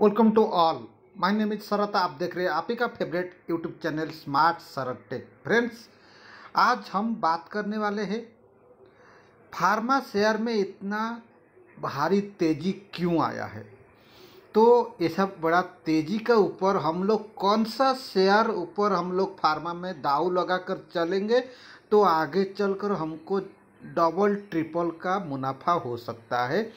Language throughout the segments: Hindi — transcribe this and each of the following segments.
welcome to all my name is Sharat आप देख रहे हैं आप ही का favourite YouTube channel smart Sharat tech friends आज हम बात करने वाले हैं फार्मा शेयर में इतना भारी तेज़ी क्यों आया है तो ये सब बड़ा तेज़ी का ऊपर हम लोग कौन सा शेयर ऊपर हम लोग फार्मा में दाव लगा कर चलेंगे तो आगे चलकर हमको डबल ट्रिपल का मुनाफा हो सकता है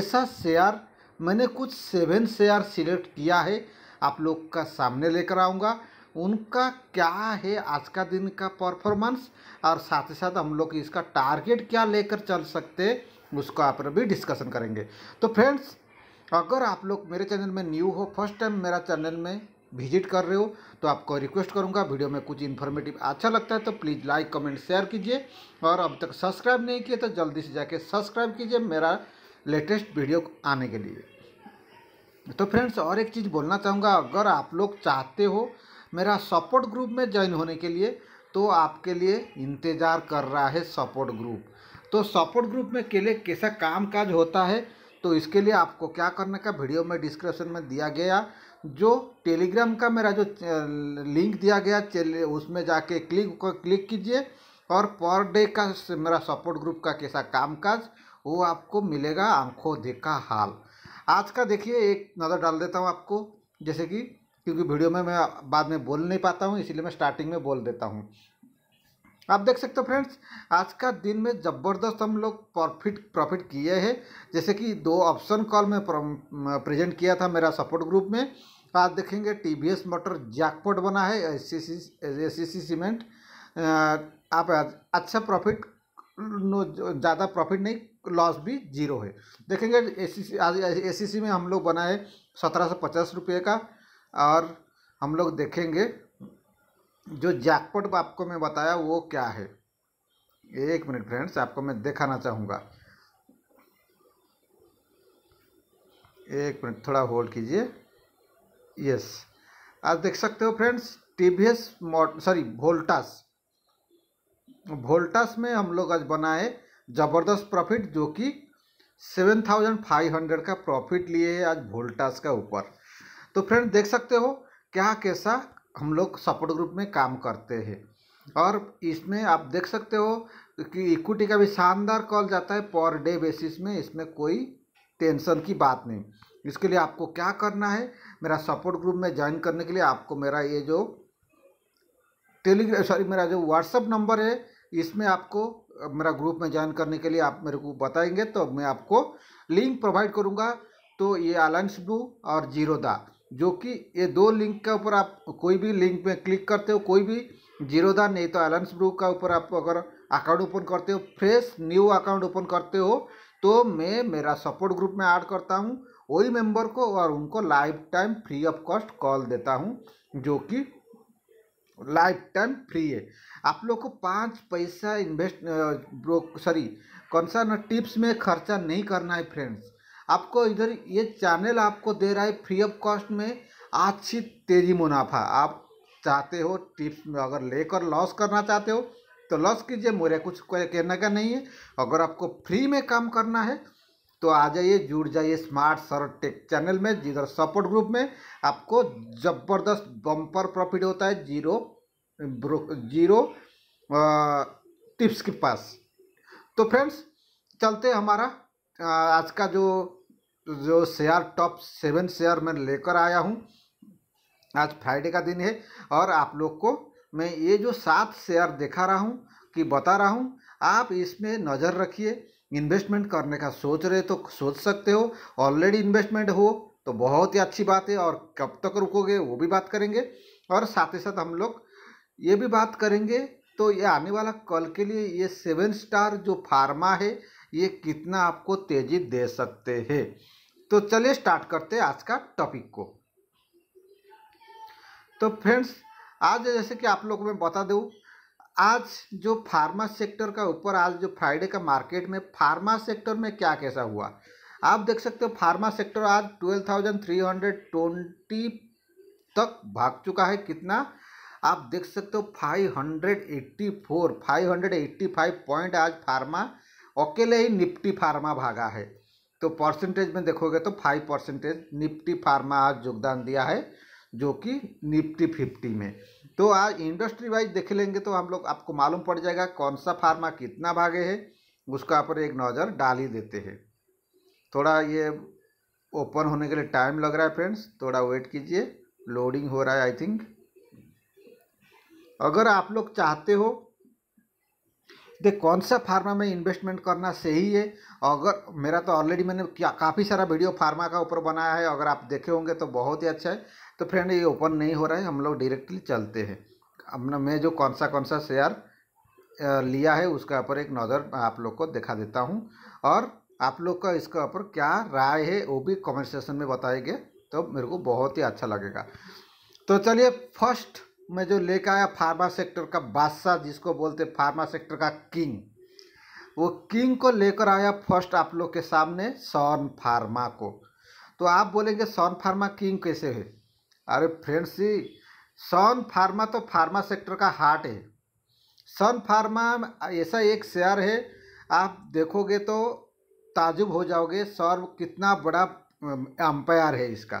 ऐसा शेयर मैंने कुछ सेवन शेयर सिलेक्ट किया है आप लोग का सामने लेकर आऊँगा उनका क्या है आज का दिन का परफॉर्मेंस और साथ ही साथ हम लोग इसका टारगेट क्या लेकर चल सकते उसको आप भी डिस्कशन करेंगे तो फ्रेंड्स अगर आप लोग मेरे चैनल में न्यू हो फर्स्ट टाइम मेरा चैनल में विजिट कर रहे हो तो आपको रिक्वेस्ट करूंगा वीडियो में कुछ इन्फॉर्मेटिव अच्छा लगता है तो प्लीज़ लाइक कमेंट शेयर कीजिए और अब तक सब्सक्राइब नहीं किया तो जल्दी से जाके सब्सक्राइब कीजिए मेरा लेटेस्ट वीडियो आने के लिए तो फ्रेंड्स और एक चीज़ बोलना चाहूँगा अगर आप लोग चाहते हो मेरा सपोर्ट ग्रुप में ज्वाइन होने के लिए तो आपके लिए इंतज़ार कर रहा है सपोर्ट ग्रुप तो सपोर्ट ग्रुप में के लिए कैसा काम काज होता है तो इसके लिए आपको क्या करने का वीडियो में डिस्क्रिप्शन में दिया गया जो टेलीग्राम का मेरा जो लिंक दिया गया उसमें जाके क्लिक क्लिक कीजिए और पर डे का मेरा सपोर्ट ग्रुप का कैसा काम काज वो आपको मिलेगा आंखों देखा हाल आज का देखिए एक नज़र डाल देता हूँ आपको जैसे कि क्योंकि वीडियो में मैं बाद में बोल नहीं पाता हूँ इसलिए मैं स्टार्टिंग में बोल देता हूँ आप देख सकते हो फ्रेंड्स आज का दिन में ज़बरदस्त हम लोग प्रॉफिट प्रॉफिट किए हैं जैसे कि दो ऑप्शन कॉल में प्रेजेंट किया था मेरा सपोर्ट ग्रुप में आज देखेंगे टी एस मोटर जैकपॉट बना है एस सी सी सीमेंट आप अच्छा प्रॉफिट ज़्यादा प्रॉफिट नहीं लॉस भी जीरो है देखेंगे ए सी सी में हम लोग बनाए सत्रह सौ पचास रुपये का और हम लोग देखेंगे जो जैकपॉट आपको मैं बताया वो क्या है एक मिनट फ्रेंड्स आपको मैं दिखाना चाहूँगा एक मिनट थोड़ा होल्ड कीजिए यस आप देख सकते हो friends T V S sorry Voltas Voltas में हम लोग आज बनाए ज़बरदस्त प्रॉफिट जो कि सेवन थाउजेंड फाइव हंड्रेड का प्रॉफिट लिए है आज वोल्टास का ऊपर तो फ्रेंड देख सकते हो क्या कैसा हम लोग सपोर्ट ग्रुप में काम करते हैं और इसमें आप देख सकते हो कि इक्विटी का भी शानदार कॉल जाता है पर डे बेसिस में इसमें कोई टेंशन की बात नहीं इसके लिए आपको क्या करना है मेरा सपोर्ट ग्रुप में ज्वाइन करने के लिए आपको मेरा ये जो टेलीग्राम सॉरी मेरा जो व्हाट्सअप नंबर है इसमें आपको मेरा ग्रुप में ज्वाइन करने के लिए आप मेरे को बताएंगे तो मैं आपको लिंक प्रोवाइड करूँगा तो ये अलायंस ब्लू और जीरोदा जो कि ये दो लिंक के ऊपर आप कोई भी लिंक में क्लिक करते हो कोई भी जीरोदा नहीं तो अलायंस ब्लू का ऊपर आप अगर अकाउंट ओपन करते हो फ्रेश न्यू अकाउंट ओपन करते हो तो मैं मेरा सपोर्ट ग्रुप में ऐड करता हूँ वही मेंबर को और उनको life time free of cost call देता हूँ जो कि लाइफ टाइम फ्री है आप लोग को पाँच पैसा इन्वेस्ट सॉरी कौन सा ना टिप्स में खर्चा नहीं करना है फ्रेंड्स आपको इधर ये चैनल आपको दे रहा है फ्री ऑफ कॉस्ट में अच्छी तेजी मुनाफा आप चाहते हो टिप्स में अगर लेकर लॉस करना चाहते हो तो लॉस कीजिए मुझे कुछ कहने का नहीं है अगर आपको फ्री में काम करना है तो आ जाइए जुड़ जाइए स्मार्ट सर टेक चैनल में जिधर सपोर्ट ग्रुप में आपको ज़बरदस्त बम्पर प्रॉफिट होता है जीरो जीरो टिप्स के पास तो फ्रेंड्स चलते हमारा आज का जो जो शेयर टॉप सेवन शेयर मैं लेकर आया हूँ आज फ्राइडे का दिन है और आप लोग को मैं ये जो सात शेयर दिखा रहा हूँ कि बता रहा हूँ आप इसमें नज़र रखिए इन्वेस्टमेंट करने का सोच रहे तो सोच सकते हो ऑलरेडी इन्वेस्टमेंट हो तो बहुत ही अच्छी बात है और कब तक रुकोगे वो भी बात करेंगे और साथ ही साथ हम लोग ये भी बात करेंगे तो ये आने वाला कल के लिए ये सेवन स्टार जो फार्मा है ये कितना आपको तेजी दे सकते हैं तो चलिए स्टार्ट करते हैं आज का टॉपिक को तो फ्रेंड्स आज जैसे कि आप लोग मैं बता दूँ आज जो फार्मा सेक्टर का ऊपर आज जो फ्राइडे का मार्केट में फार्मा सेक्टर में क्या कैसा हुआ आप देख सकते हो फार्मा सेक्टर आज twelve thousand three hundred twenty तक भाग चुका है कितना आप देख सकते हो five hundred eighty four five hundred eighty five point आज फार्मा अकेले ही निफ्टी फार्मा भागा है तो परसेंटेज में देखोगे तो फाइव परसेंटेज निफ्टी फार्मा आज योगदान दिया है जो कि निफ्टी फिफ्टी में तो आज इंडस्ट्री वाइज देख लेंगे तो हम लोग आपको मालूम पड़ जाएगा कौन सा फार्मा कितना भागे है उसका पर एक नज़र डाल ही देते हैं थोड़ा ये ओपन होने के लिए टाइम लग रहा है फ्रेंड्स थोड़ा वेट कीजिए लोडिंग हो रहा है आई थिंक अगर आप लोग चाहते हो देख कौन सा फार्मा में इन्वेस्टमेंट करना सही है अगर मेरा तो ऑलरेडी मैंने काफ़ी सारा वीडियो फार्मा का ऊपर बनाया है अगर आप देखे होंगे तो बहुत ही अच्छा है तो फ्रेंड ये ओपन नहीं हो रहा है हम लोग डायरेक्टली चलते हैं अपना मैं जो कौन सा कौन सा शेयर लिया है उसके ऊपर एक नज़र आप लोग को दिखा देता हूँ और आप लोग का इसके ऊपर क्या राय है वो भी कमेंट सेशन में बताएंगे तो मेरे को बहुत ही अच्छा लगेगा तो चलिए फर्स्ट मैं जो लेकर आया फार्मा सेक्टर का बादशाह जिसको बोलते फार्मा सेक्टर का किंग वो किंग को लेकर आया फर्स्ट आप लोग के सामने सॉन फार्मा को तो आप बोलेंगे सॉन फार्मा किंग कैसे है अरे फ्रेंड्स जी सन फार्मा तो फार्मा सेक्टर का हार्ट है सन फार्मा ऐसा एक शेयर है आप देखोगे तो ताजुब हो जाओगे सर कितना बड़ा एम्पायर है इसका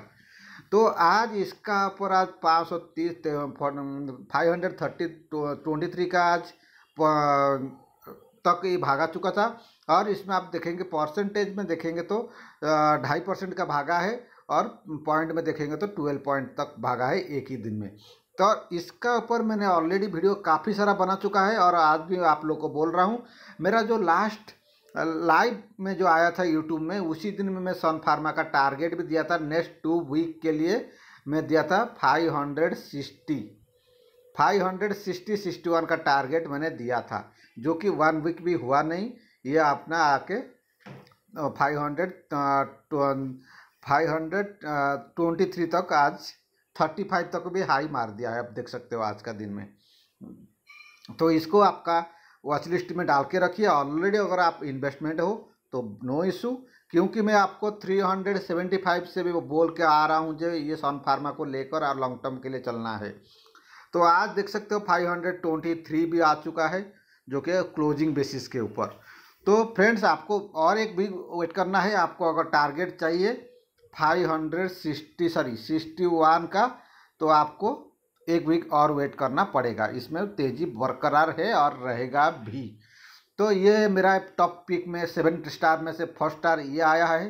तो आज इसका पर आज पाँच सौ तीस five hundred thirty twenty three का आज तक ये भागा चुका था और इसमें आप देखेंगे परसेंटेज में देखेंगे तो ढाई परसेंट का भागा है और पॉइंट में देखेंगे तो ट्वेल्व पॉइंट तक भागा है एक ही दिन में तो इसका ऊपर मैंने ऑलरेडी वीडियो काफ़ी सारा बना चुका है और आज भी आप लोग को बोल रहा हूँ मेरा जो लास्ट लाइव में जो आया था यूट्यूब में उसी दिन में मैं सन फार्मा का टारगेट भी दिया था नेक्स्ट टू वीक के लिए मैं दिया था five hundred sixty five hundred sixty sixty one का टारगेट मैंने दिया था जो कि वन वीक भी हुआ नहीं ये अपना आके five hundred five hundred twenty three तक आज थर्टी फाइव तक भी हाई मार दिया है आप देख सकते हो आज का दिन में तो इसको आपका वॉच लिस्ट में डाल के रखिए ऑलरेडी अगर आप इन्वेस्टमेंट हो तो नो इशू क्योंकि मैं आपको 375 से भी बोल के आ रहा हूँ जो ये सन फार्मा को लेकर और लॉन्ग टर्म के लिए चलना है तो आज देख सकते हो थ्री भी आ चुका है जो कि क्लोजिंग बेसिस के ऊपर तो फ्रेंड्स आपको और एक भी वेट करना है आपको अगर टारगेट चाहिए five hundred sixty sorry sixty one का तो आपको एक वीक और वेट करना पड़ेगा इसमें तेज़ी बरकरार है और रहेगा भी तो ये मेरा टॉप पिक में सेवन स्टार में से फर्स्ट स्टार ये आया है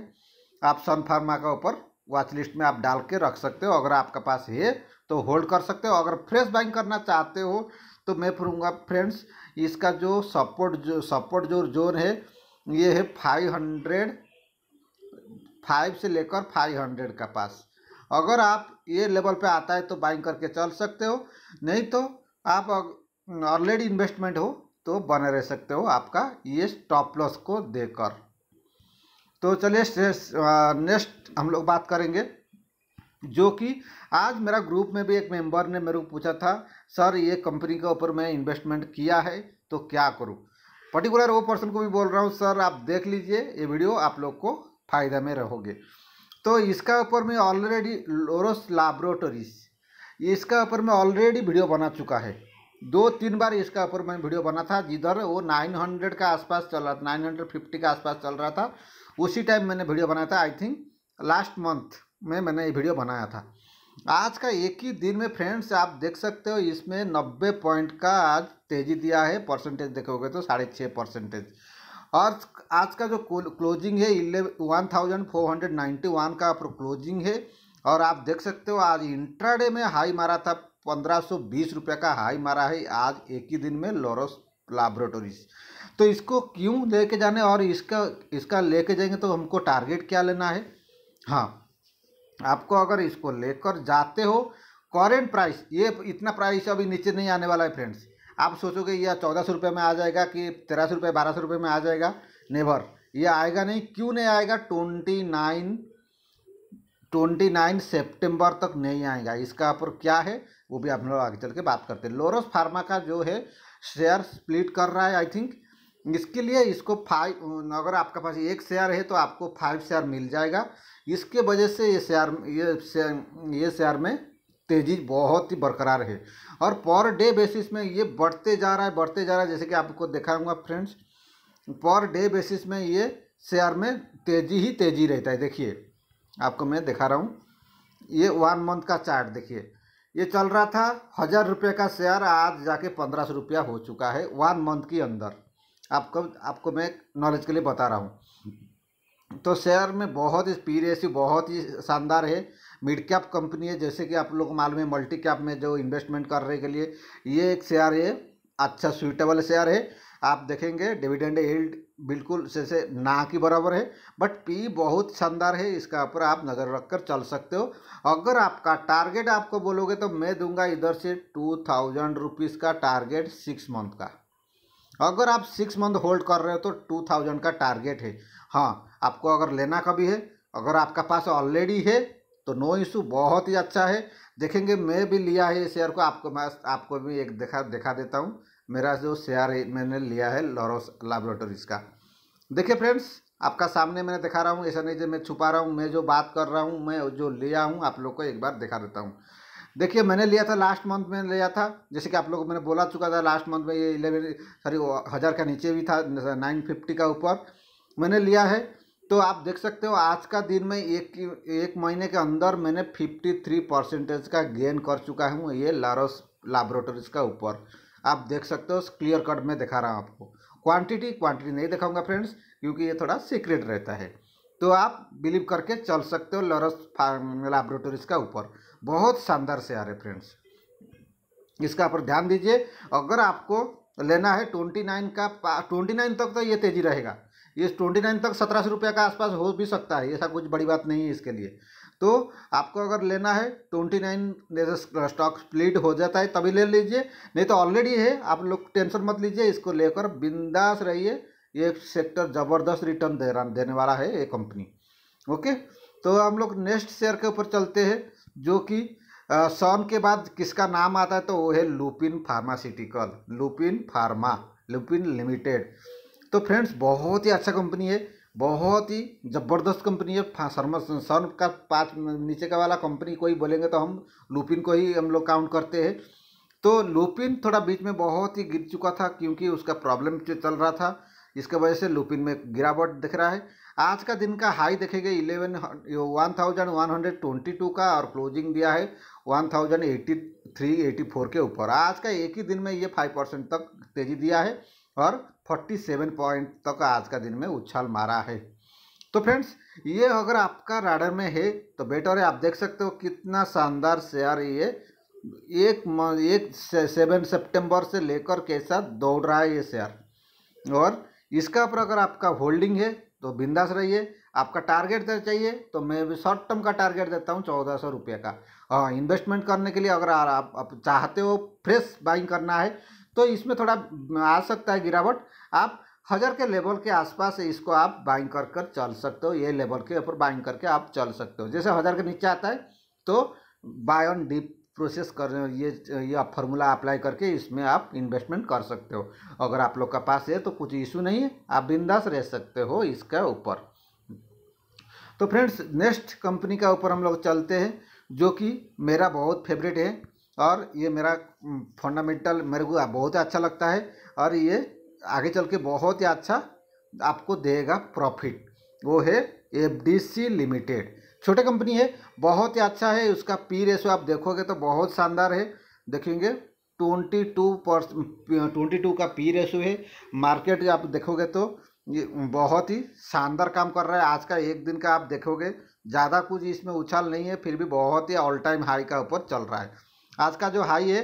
आप सन फार्मा का ऊपर वॉच लिस्ट में आप डाल के रख सकते हो अगर आपके पास है तो होल्ड कर सकते हो अगर फ्रेश बाइंग करना चाहते हो तो मैं फिरूँगा फ्रेंड्स इसका जो सपोर्ट जो सपोर्ट जो जोन है ये है फाइव हंड्रेड फाइव से लेकर फाइव हंड्रेड का पास अगर आप ये लेवल पे आता है तो बाइंग करके चल सकते हो नहीं तो आप ऑलरेडी इन्वेस्टमेंट हो तो बने रह सकते हो आपका ये स्टॉप लॉस को देकर तो चलिए नेक्स्ट हम लोग बात करेंगे जो कि आज मेरा ग्रुप में भी एक मेंबर ने मेरे को पूछा था सर ये कंपनी के ऊपर मैं इन्वेस्टमेंट किया है तो क्या करूं पर्टिकुलर वो पर्सन को भी बोल रहा हूं सर आप देख लीजिए ये वीडियो आप लोग को फायदा में रहोगे तो इसका ऊपर मैं ऑलरेडी लोरस लैबोरेटरीज इसका ऊपर मैं ऑलरेडी वीडियो बना चुका है दो तीन बार इसका ऊपर मैं वीडियो बना था जिधर वो 900 का आसपास चल रहा था नाइन का आसपास चल रहा था उसी टाइम मैंने वीडियो बनाया था आई थिंक लास्ट मंथ में मैंने ये वीडियो बनाया था आज का एक ही दिन में फ्रेंड्स आप देख सकते हो इसमें नब्बे पॉइंट का आज तेजी दिया है परसेंटेज देखोगे तो साढ़े छः परसेंटेज और आज का जो क्लोजिंग है one thousand four hundred ninety one का क्लोजिंग है और आप देख सकते हो आज इंट्राडे में हाई मारा था पंद्रह सौ बीस रुपये का हाई मारा है आज एक ही दिन में लॉरस लैबोरेटोरीज तो इसको क्यों लेके जाने और इसका इसका लेके जाएंगे तो हमको टारगेट क्या लेना है हाँ आपको अगर इसको लेकर जाते हो करेंट प्राइस ये इतना प्राइस अभी नीचे नहीं आने वाला है फ्रेंड्स आप सोचोगे यह चौदह सौ रुपये में आ जाएगा कि तेरह सौ रुपये बारह सौ रुपये में आ जाएगा नेवर ये आएगा नहीं क्यों नहीं आएगा twenty nine twenty nine September तक नहीं आएगा इसका पर क्या है वो भी हम लोग आगे चल के बात करते हैं लोरस फार्मा का जो है शेयर स्प्लिट कर रहा है आई थिंक इसके लिए इसको फाइव अगर आपके पास एक शेयर है तो आपको फाइव शेयर मिल जाएगा इसके वजह से ये शेयर ये शेयर ये शेयर में तेज़ी बहुत ही बरकरार है और पर डे बेसिस में ये बढ़ते जा रहा है बढ़ते जा रहा है जैसे कि आपको दिखाऊंगा फ्रेंड्स पर डे बेसिस में ये शेयर में तेज़ी ही तेज़ी रहता है देखिए आपको मैं दिखा रहा हूँ ये वन मंथ का चार्ट देखिए ये चल रहा था हज़ार रुपये का शेयर आज जाके पंद्रह सौ रुपया हो चुका है वन मंथ के अंदर आपको आपको मैं नॉलेज के लिए बता रहा हूँ तो शेयर में बहुत ही स्पीड रेसी बहुत ही शानदार है मिड कैप कंपनी है जैसे कि आप लोग मालूम है मल्टी कैप में जो इन्वेस्टमेंट कर रहे के लिए ये एक शेयर है अच्छा सुइटेबल शेयर है आप देखेंगे डिविडेंड हिल्ड बिल्कुल जैसे ना के बराबर है बट पी बहुत शानदार है इसका ऊपर आप नज़र रख कर चल सकते हो अगर आपका टारगेट आपको बोलोगे तो मैं दूंगा इधर से टू थाउजेंड रुपीज़ का टारगेट सिक्स मंथ का अगर आप सिक्स मंथ होल्ड कर रहे हो तो टू थाउजेंड का टारगेट है हाँ आपको अगर लेना कभी है अगर आपका पास ऑलरेडी है तो नो इशू बहुत ही अच्छा है देखेंगे मैं भी लिया है शेयर को आपको मैं आपको भी एक देखा दिखा देता हूँ मेरा जो शेयर मैंने लिया है लॉरोस लैबोरेटरीज़ का देखिए फ्रेंड्स आपका सामने मैंने दिखा रहा हूँ ऐसा नहीं जो मैं छुपा रहा हूँ मैं जो बात कर रहा हूँ मैं जो लिया हूँ आप लोग को एक बार दिखा देता हूँ देखिए मैंने लिया था लास्ट मंथ में लिया था जैसे कि आप लोग को मैंने बोला चुका था लास्ट मंथ में ये इलेवन सॉरी हज़ार का नीचे भी था नाइन फिफ्टी का ऊपर मैंने लिया है तो आप देख सकते हो आज का दिन में एक एक महीने के अंदर मैंने फिफ्टी थ्री परसेंटेज का गेन कर चुका हूँ ये लारोस लैबोरेटरीज का ऊपर आप देख सकते हो क्लियर कट में दिखा रहा हूँ आपको क्वांटिटी क्वांटिटी नहीं दिखाऊंगा फ्रेंड्स क्योंकि ये थोड़ा सीक्रेट रहता है तो आप बिलीव करके चल सकते हो लॉरस लैबोरेटोरीज का ऊपर बहुत शानदार से आ रहे फ्रेंड्स इसका ऊपर ध्यान दीजिए अगर आपको लेना है ट्वेंटी नाइन का ट्वेंटी नाइन तक तो ये तेज़ी रहेगा ये ट्वेंटी नाइन तक सत्रह सौ रुपये का आसपास हो भी सकता है ऐसा कुछ बड़ी बात नहीं है इसके लिए तो आपको अगर लेना है ट्वेंटी नाइन स्टॉक स्प्लिट हो जाता है तभी ले लीजिए नहीं तो ऑलरेडी है आप लोग टेंशन मत लीजिए इसको लेकर बिंदास रहिए ये सेक्टर ज़बरदस्त रिटर्न दे रहा देने वाला है ये कंपनी ओके तो हम लोग नेक्स्ट शेयर के ऊपर चलते हैं जो कि सन के बाद किसका नाम आता है तो वो है Lupin pharmaceutical Lupin pharma Lupin limited तो फ्रेंड्स बहुत ही अच्छा कंपनी है बहुत ही ज़बरदस्त कंपनी है शर्मा सन का पाँच नीचे का वाला कंपनी कोई बोलेंगे तो हम लुपिन को ही हम लोग काउंट करते हैं तो लुपिन थोड़ा बीच में बहुत ही गिर चुका था क्योंकि उसका प्रॉब्लम चल रहा था इसके वजह से लुपिन में गिरावट दिख रहा है आज का दिन का हाई देखेंगे eleven one thousand one hundred twenty two का और क्लोजिंग दिया है one thousand eighty three eighty four के ऊपर आज का एक ही दिन में ये फाइव परसेंट तक तेज़ी दिया है और फोर्टी सेवन पॉइंट तक आज का दिन में उछाल मारा है तो फ्रेंड्स ये अगर आपका राडर में है तो बेटर है आप देख सकते हो कितना शानदार शेयर ये एक एक सेवन सेप्टेम्बर से लेकर के साथ दौड़ रहा है ये शेयर और इसका ऊपर अगर आपका होल्डिंग है तो बिंदास रहिए आपका टारगेट चाहिए तो मैं भी शॉर्ट टर्म का टारगेट देता हूँ चौदह सौ रुपये का हाँ इन्वेस्टमेंट करने के लिए अगर आप, आप चाहते हो फ्रेश बाइंग करना है तो इसमें थोड़ा आ सकता है गिरावट आप हज़ार के लेवल के आसपास इसको आप बाइंग कर कर चल सकते हो ये लेवल के ऊपर बाइंग करके आप चल सकते हो जैसे हज़ार के नीचे आता है तो बाय ऑन डीप प्रोसेस कर ये ये फॉर्मूला अप्लाई करके इसमें आप इन्वेस्टमेंट कर सकते हो अगर आप लोग का पास है तो कुछ इशू नहीं है आप बिंदास रह सकते हो इसके ऊपर तो फ्रेंड्स नेक्स्ट कंपनी का ऊपर हम लोग चलते हैं जो कि मेरा बहुत फेवरेट है और ये मेरा फंडामेंटल हम्म, मेरे को बहुत अच्छा लगता है और ये आगे चल के बहुत ही अच्छा आपको देगा प्रॉफिट वो है एफ लिमिटेड छोटे कंपनी है बहुत ही अच्छा है उसका पी रेशो आप देखोगे तो बहुत शानदार है देखेंगे ट्वेंटी टू पर ट्वेंटी टू का पी रेशो है मार्केट आप देखोगे तो ये बहुत ही शानदार काम कर रहा है आज का एक दिन का आप देखोगे ज़्यादा कुछ इसमें उछाल नहीं है फिर भी बहुत ही ऑल टाइम हाई का ऊपर चल रहा है आज का जो हाई है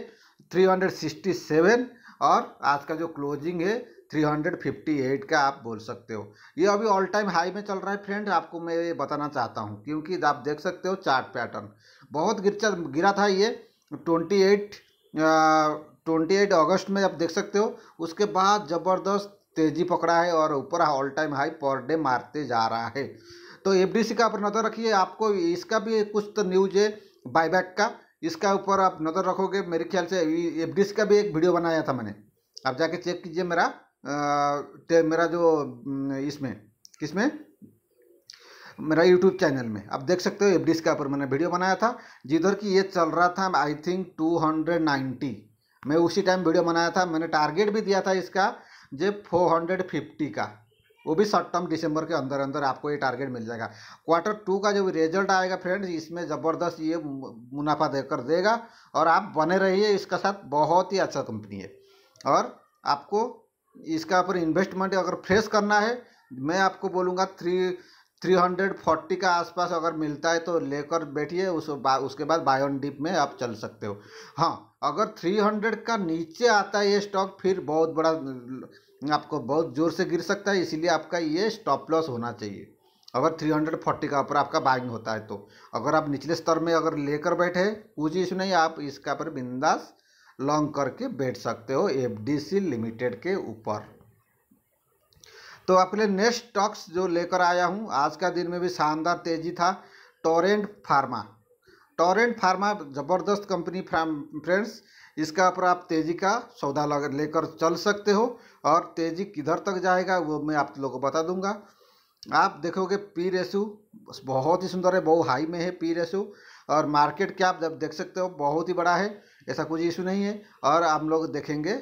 थ्री हंड्रेड सिक्सटी सेवन और आज का जो क्लोजिंग है 358 का आप बोल सकते हो ये अभी ऑल टाइम हाई में चल रहा है फ्रेंड आपको मैं ये बताना चाहता हूँ क्योंकि आप देख सकते हो चार्ट पैटर्न बहुत गिरचा गिरा था ये 28 28 अगस्त में आप देख सकते हो उसके बाद ज़बरदस्त तेज़ी पकड़ा है और ऊपर ऑल टाइम हाई पर डे मारते जा रहा है तो एफ का आप नज़र रखिए आपको इसका भी कुछ तो न्यूज है बाईबैक का इसका ऊपर आप नज़र रखोगे मेरे ख्याल से एफ का भी एक वीडियो बनाया था मैंने आप जाके चेक कीजिए मेरा आ, मेरा जो इसमें किसमें मेरा यूट्यूब चैनल में आप देख सकते हो एफ का ऊपर मैंने वीडियो बनाया था जिधर की ये चल रहा था आई थिंक टू मैं उसी टाइम वीडियो बनाया था मैंने टारगेट भी दिया था इसका जे 450 का वो भी शॉर्ट टर्म दिसंबर के अंदर अंदर आपको ये टारगेट मिल जाएगा क्वार्टर टू का जो रिजल्ट आएगा फ्रेंड्स इसमें ज़बरदस्त ये मुनाफा देकर देगा और आप बने रहिए इसका साथ बहुत ही अच्छा कंपनी है और आपको इसका ऊपर इन्वेस्टमेंट अगर फ्रेश करना है मैं आपको बोलूँगा थ्री थ्री हंड्रेड फोर्टी का आसपास अगर मिलता है तो लेकर बैठिए उस बा, उसके बाद बाय ऑन में आप चल सकते हो हाँ अगर थ्री हंड्रेड का नीचे आता है ये स्टॉक फिर बहुत बड़ा आपको बहुत ज़ोर से गिर सकता है इसीलिए आपका ये स्टॉप लॉस होना चाहिए अगर 340 का ऊपर आपका बाइंग होता है तो अगर आप निचले स्तर में अगर लेकर बैठे कुछ इशू नहीं आप इसका पर बिंदास लॉन्ग करके बैठ सकते हो एफ लिमिटेड के ऊपर तो आपके लिए नेक्स्ट स्टॉक्स जो लेकर आया हूँ आज का दिन में भी शानदार तेजी था टोरेंट फार्मा टोरेंट फार्मा ज़बरदस्त कंपनी फ्रेंड्स इसका ऊपर आप तेज़ी का सौदा लेकर चल सकते हो और तेज़ी किधर तक जाएगा वो मैं आप लोगों को बता दूंगा आप देखोगे पी रेशो बहुत ही सुंदर है बहुत हाई में है पी रेशो और मार्केट क्या आप जब देख सकते हो बहुत ही बड़ा है ऐसा कुछ इशू नहीं है और हम लोग देखेंगे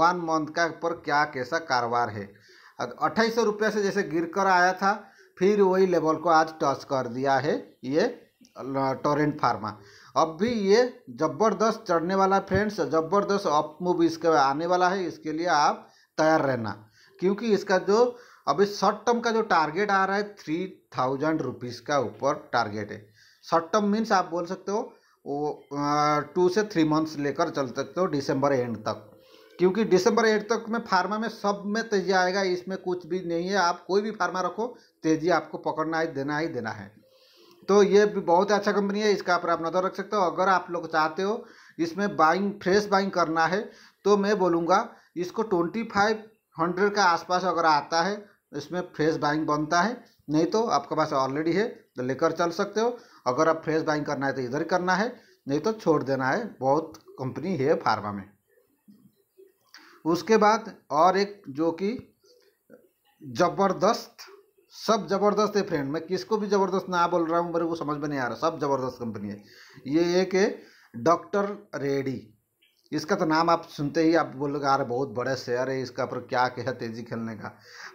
वन मंथ का पर क्या कैसा कारोबार है अट्ठाईस सौ रुपये से जैसे गिर कर आया था फिर वही लेवल को आज टच कर दिया है ये टोरेंट फार्मा अब भी ये ज़बरदस्त चढ़ने वाला फ्रेंड्स ज़बरदस्त अप मूव इसके आने वाला है इसके लिए आप तैयार रहना क्योंकि इसका जो अभी शॉर्ट टर्म का जो टारगेट आ रहा है थ्री थाउजेंड रुपीज़ का ऊपर टारगेट है शॉर्ट टर्म मीन्स आप बोल सकते हो वो टू से थ्री मंथ्स लेकर चल सकते हो दिसंबर एंड तक क्योंकि दिसंबर एंड तक में फार्मा में सब में तेजी आएगा इसमें कुछ भी नहीं है आप कोई भी फार्मा रखो तेजी आपको पकड़ना ही देना ही देना है तो ये भी बहुत अच्छा कंपनी है इसका आप नज़र रख सकते हो अगर आप लोग चाहते हो इसमें बाइंग फ्रेश बाइंग करना है तो मैं बोलूँगा इसको ट्वेंटी फाइव हंड्रेड का आसपास अगर आता है इसमें फ्रेश बाइंग बनता है नहीं तो आपके पास ऑलरेडी है तो लेकर चल सकते हो अगर आप फ्रेश बाइंग करना है तो इधर करना है नहीं तो छोड़ देना है बहुत कंपनी है फार्मा में उसके बाद और एक जो कि ज़बरदस्त सब ज़बरदस्त है फ्रेंड मैं किसको भी ज़बरदस्त ना बोल रहा हूँ मेरे को समझ में नहीं आ रहा सब ज़बरदस्त कंपनी है ये एक है डॉक्टर रेडी इसका तो नाम आप सुनते ही आप बोलोगे अरे बहुत बड़े शेयर है इसका पर क्या कह तेज़ी खेलने का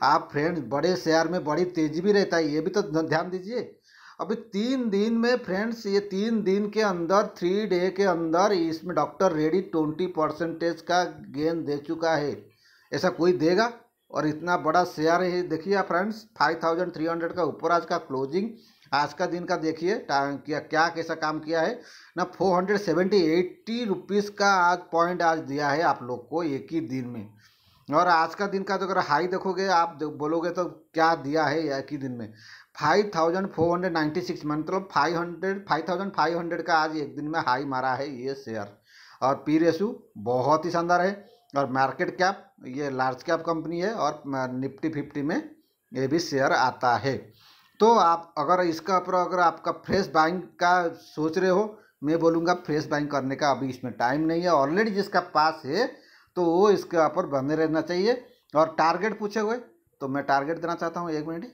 आप फ्रेंड्स बड़े शेयर में बड़ी तेज़ी भी रहता है ये भी तो ध्यान दीजिए अभी तीन दिन में फ्रेंड्स ये तीन दिन के अंदर थ्री डे के अंदर इसमें डॉक्टर रेडी ट्वेंटी परसेंटेज का गेन दे चुका है ऐसा कोई देगा और इतना बड़ा शेयर है देखिए friends five thousand three hundred का ऊपर आज का क्लोजिंग आज का दिन का देखिए क्या क्या कैसा काम किया है ना four hundred seventy eighty rupees का आज पॉइंट आज दिया है आप लोग को एक ही दिन में और आज का दिन का तो अगर हाई देखोगे आप बोलोगे तो क्या दिया है एक ही दिन में five thousand four hundred ninety six मतलब five hundred five thousand five hundred का आज एक दिन में हाई मारा है ये शेयर और पी रेशू बहुत ही शानदार है और मार्केट कैप ये लार्ज कैप कंपनी है और निफ्टी फिफ्टी में ये भी शेयर आता है तो आप अगर इसका ऊपर अगर आपका फ्रेश बाइंग का सोच रहे हो मैं बोलूँगा फ्रेश बाइंग करने का अभी इसमें टाइम नहीं है ऑलरेडी जिसका पास है तो वो इसके ऊपर बने रहना चाहिए और टारगेट पूछे हुए तो मैं टारगेट देना चाहता हूँ एक मिनट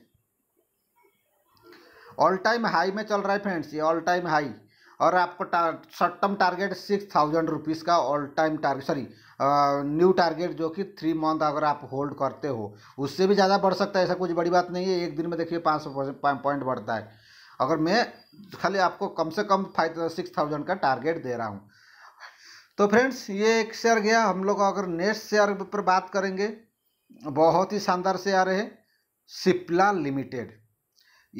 ऑल टाइम हाई में चल रहा है फ्रेंड्स ये ऑल टाइम हाई और आपको short term target six thousand rupees का all time target sorry new target जो कि थ्री मंथ अगर आप होल्ड करते हो उससे भी ज़्यादा बढ़ सकता है ऐसा कुछ बड़ी बात नहीं है एक दिन में देखिए पाँच सौ पॉइंट बढ़ता है अगर मैं खाली आपको कम से कम फाइव सिक्स थाउजेंड का टारगेट दे रहा हूँ तो फ्रेंड्स ये एक शेयर गया हम लोग अगर नेक्स्ट शेयर पर बात करेंगे बहुत ही शानदार शेयर है सिप्ला लिमिटेड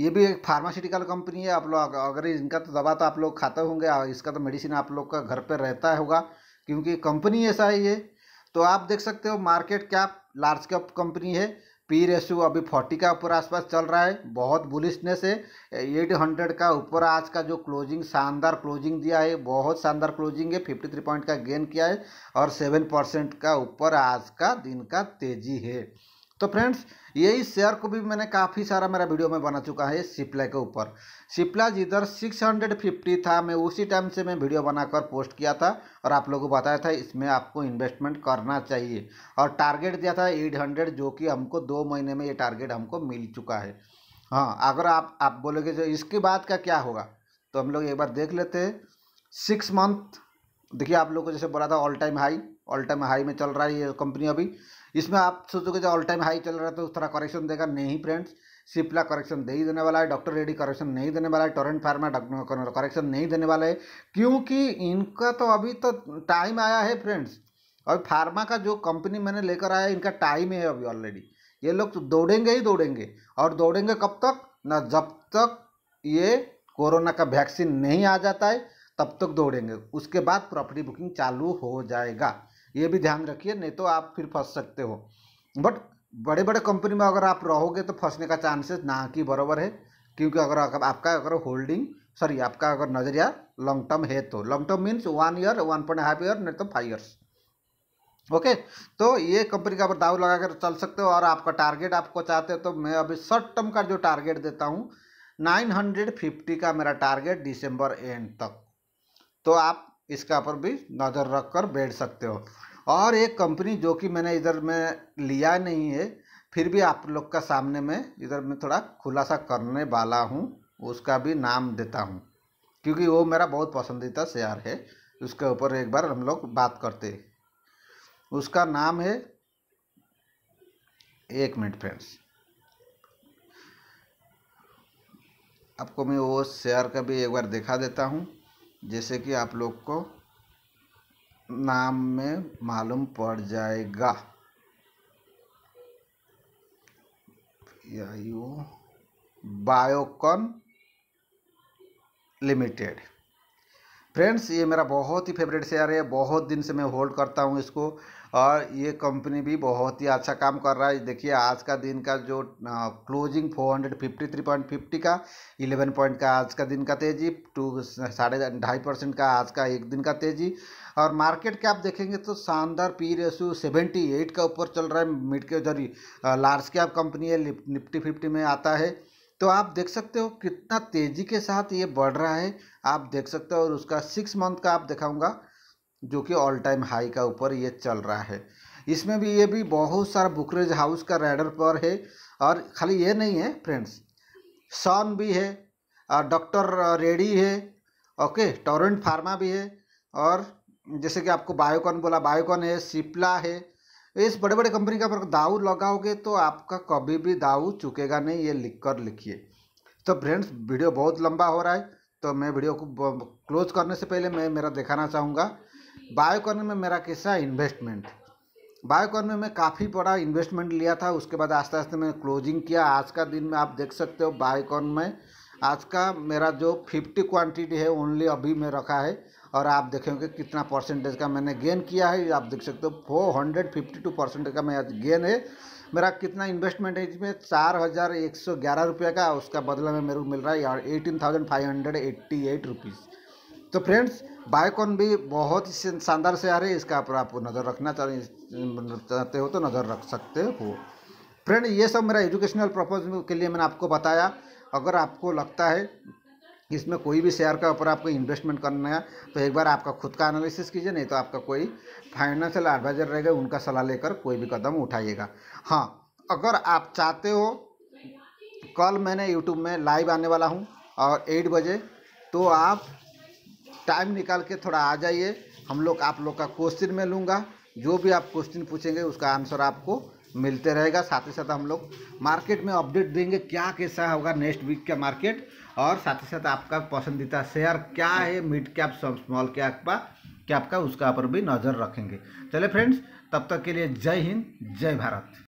ये भी एक फार्मास्यूटिकल कंपनी है आप लोग अगर इनका तो दवा तो आप लोग खाते होंगे इसका तो मेडिसिन आप लोग का घर पर रहता होगा क्योंकि कंपनी ऐसा ही है तो आप देख सकते हो मार्केट क्या लार्ज कैप कंपनी है पी रेशो अभी फोर्टी का ऊपर आसपास चल रहा है बहुत बुलिशनेस है एट हंड्रेड का ऊपर आज का जो क्लोजिंग शानदार क्लोजिंग दिया है बहुत शानदार क्लोजिंग है फिफ्टी थ्री पॉइंट का गेन किया है और सेवन परसेंट का ऊपर आज का दिन का तेजी है तो फ्रेंड्स यही शेयर को भी मैंने काफ़ी सारा मेरा वीडियो में बना चुका है सिप्ला के ऊपर सिप्ला जिधर 650 था मैं उसी टाइम से मैं वीडियो बनाकर पोस्ट किया था और आप लोगों को बताया था इसमें आपको इन्वेस्टमेंट करना चाहिए और टारगेट दिया था 800 जो कि हमको दो महीने में ये टारगेट हमको मिल चुका है हाँ अगर आप आप बोलोगे जो तो इसके बाद का क्या होगा तो हम लोग एक बार देख लेते सिक्स मंथ देखिए आप लोग को जैसे बोला था all time high all time high में चल रहा है ये कंपनी अभी इसमें आप सोचोगे जो ऑल टाइम हाई चल रहा है तो उस तरह करेक्शन देगा नहीं फ्रेंड्स सिप्ला करेक्शन दे ही देने वाला है डॉक्टर रेडी करेक्शन नहीं देने वाला है टोरेंट फार्मा करेक्शन नहीं देने वाला है क्योंकि इनका तो अभी तो टाइम आया है फ्रेंड्स और फार्मा का जो कंपनी मैंने लेकर आया इनका टाइम है अभी ऑलरेडी ये लोग तो दौड़ेंगे ही दौड़ेंगे और दौड़ेंगे कब तक ना जब तक ये कोरोना का वैक्सीन नहीं आ जाता है तब तक दौड़ेंगे उसके बाद प्रॉपर्टी बुकिंग चालू हो जाएगा ये भी ध्यान रखिए नहीं तो आप फिर फंस सकते हो बट बड़े बड़े कंपनी में अगर आप रहोगे तो फंसने का चांसेस ना कि बराबर है क्योंकि अगर आपका अगर होल्डिंग सॉरी आपका अगर नज़रिया लॉन्ग टर्म है तो long term means one year one point half year नहीं तो फाइव ईयर्स ओके तो ये कंपनी का आप दाव लगा कर चल सकते हो और आपका टारगेट आपको चाहते हो तो मैं अभी शॉर्ट टर्म का जो टारगेट देता हूँ फिफ्टी का मेरा टारगेट दिसंबर एंड तक तो आप इसका पर भी नज़र रख कर बैठ सकते हो और एक कंपनी जो कि मैंने इधर में लिया नहीं है फिर भी आप लोग का सामने में इधर में थोड़ा खुलासा करने वाला हूँ उसका भी नाम देता हूँ क्योंकि वो मेरा बहुत पसंदीदा शेयर है उसके ऊपर एक बार हम लोग बात करते उसका नाम है एक मिनट फ्रेंड्स आपको मैं वो शेयर का भी एक बार दिखा देता हूँ जैसे कि आप लोग को नाम में मालूम पड़ जाएगा बायोकॉन लिमिटेड फ्रेंड्स ये मेरा बहुत ही फेवरेट शेयर है बहुत दिन से मैं होल्ड करता हूँ इसको और ये कंपनी भी बहुत ही अच्छा काम कर रहा है देखिए आज का दिन का जो closing four hundred fifty three point fifty का इलेवन पॉइंट का आज का दिन का तेज़ी टू साढ़े ढाई परसेंट का आज का एक दिन का तेज़ी और मार्केट कैप देखेंगे तो शानदार पी रेशू सेवेंटी एट का ऊपर चल रहा है मिड के जरिए लार्ज कैप कंपनी है निफ्टी फिफ्टी में आता है तो आप देख सकते हो कितना तेज़ी के साथ ये बढ़ रहा है आप देख सकते हो और उसका सिक्स मंथ का आप दिखाऊंगा जो कि ऑल टाइम हाई का ऊपर ये चल रहा है इसमें भी ये भी बहुत सारा बुकरेज हाउस का रेडर पर है और खाली ये नहीं है फ्रेंड्स सॉन भी है और डॉक्टर रेडी uh, है ओके टोरेंट फार्मा भी है और जैसे कि आपको बायोकॉन बोला बायोकॉन है सिप्ला है इस बड़े बड़े कंपनी का अगर दाऊ लगाओगे तो आपका कभी भी दाऊ चुकेगा नहीं ये लिख कर लिखिए तो फ्रेंड्स वीडियो बहुत लंबा हो रहा है तो मैं वीडियो को क्लोज करने से पहले मैं मेरा दिखाना चाहूँगा बायोकॉर्न में मेरा कैसा इन्वेस्टमेंट बायोकॉर्न में मैं काफ़ी बड़ा इन्वेस्टमेंट लिया था उसके बाद आस्ते आस्ते मैंने क्लोजिंग किया आज का दिन में आप देख सकते हो बायोकॉर्न में आज का मेरा जो फिफ्टी क्वांटिटी है ओनली अभी मैं रखा है और आप देखेंगे कितना परसेंटेज का मैंने गेन किया है आप देख सकते हो four hundred fifty two percentage का मेरा गेन है मेरा कितना इन्वेस्टमेंट है इसमें चार हज़ार एक सौ ग्यारह रुपये का उसका बदला में मेरे को मिल रहा है eighteen thousand five hundred eighty eight rupees तो फ्रेंड्स बायकॉन भी बहुत ही शानदार से आ रही है इसका आप आप नज़र रखना चाहते हो तो नज़र रख सकते हो फ्रेंड ये सब मेरा एजुकेशनल पर्पज़ के लिए मैंने आपको बताया अगर आपको लगता है इसमें कोई भी शेयर के ऊपर आपको इन्वेस्टमेंट करना है तो एक बार आपका खुद का एनालिसिस कीजिए नहीं तो आपका कोई फाइनेंशियल एडवाइजर रहेगा उनका सलाह लेकर कोई भी कदम उठाइएगा हाँ अगर आप चाहते हो कल मैंने यूट्यूब में लाइव आने वाला हूँ और एट बजे तो आप टाइम निकाल के थोड़ा आ जाइए हम लोग आप लोग का क्वेश्चन में लूँगा जो भी आप क्वेश्चन पूछेंगे उसका आंसर आपको मिलते रहेगा साथ ही साथ हम लोग मार्केट में अपडेट देंगे क्या कैसा होगा नेक्स्ट वीक का मार्केट और साथ ही साथ आपका पसंदीदा शेयर क्या है मिड कैप स्मॉल कैप का कैप का उसका ऊपर भी नज़र रखेंगे चले फ्रेंड्स तब तक के लिए जय हिंद जय भारत